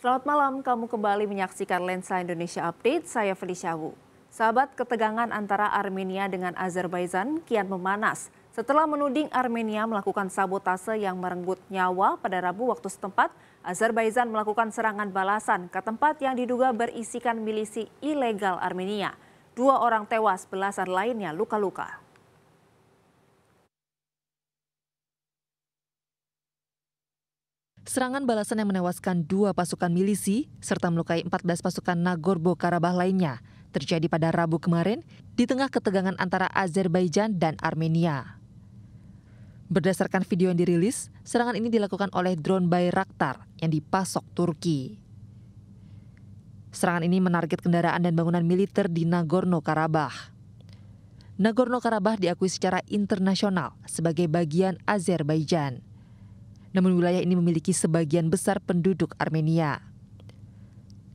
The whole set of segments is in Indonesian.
Selamat malam, kamu kembali menyaksikan Lensa Indonesia Update, saya Felicia Wu. Sahabat, ketegangan antara Armenia dengan Azerbaijan kian memanas setelah menuding Armenia melakukan sabotase yang merenggut nyawa pada Rabu waktu setempat, Azerbaijan melakukan serangan balasan ke tempat yang diduga berisikan milisi ilegal Armenia. Dua orang tewas, belasan lainnya luka-luka. Serangan balasan yang menewaskan dua pasukan milisi serta melukai 14 pasukan Nagorno-Karabakh lainnya terjadi pada Rabu kemarin di tengah ketegangan antara Azerbaijan dan Armenia. Berdasarkan video yang dirilis, serangan ini dilakukan oleh drone Bayraktar yang dipasok Turki. Serangan ini menarget kendaraan dan bangunan militer di Nagorno-Karabakh. Nagorno-Karabakh diakui secara internasional sebagai bagian Azerbaijan namun wilayah ini memiliki sebagian besar penduduk Armenia.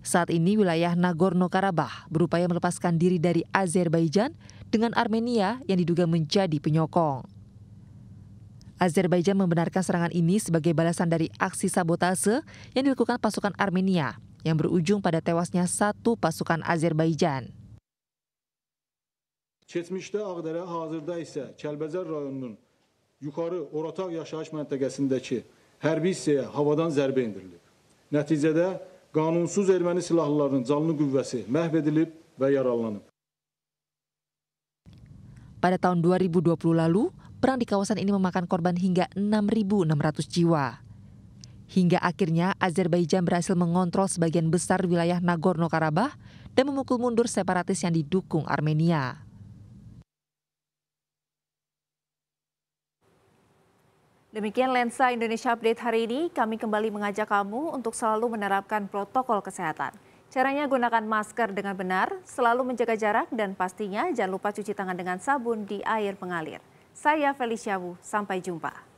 Saat ini wilayah Nagorno-Karabakh berupaya melepaskan diri dari Azerbaijan dengan Armenia yang diduga menjadi penyokong. Azerbaijan membenarkan serangan ini sebagai balasan dari aksi sabotase yang dilakukan pasukan Armenia yang berujung pada tewasnya satu pasukan Azerbaijan yukarı Oratak yaşayış məntəqəsindəki hərbi hissəyə havadan zərbə indirilib. Nəticədə qanunsuz erməni silahlılarının canlı qüvvəsi məhv edilib və yaralanıb. Pada tahun 2020 lalu, perang di kawasan ini memakan korban hingga 6.600 jiwa. Hingga akhirnya Azerbaijan berhasil mengontrol sebagian besar wilayah Nagorno-Karabakh dan memukul mundur separatis yang didukung Armenia. Demikian Lensa Indonesia Update hari ini. Kami kembali mengajak kamu untuk selalu menerapkan protokol kesehatan. Caranya gunakan masker dengan benar, selalu menjaga jarak, dan pastinya jangan lupa cuci tangan dengan sabun di air pengalir. Saya Felicia Wu, sampai jumpa.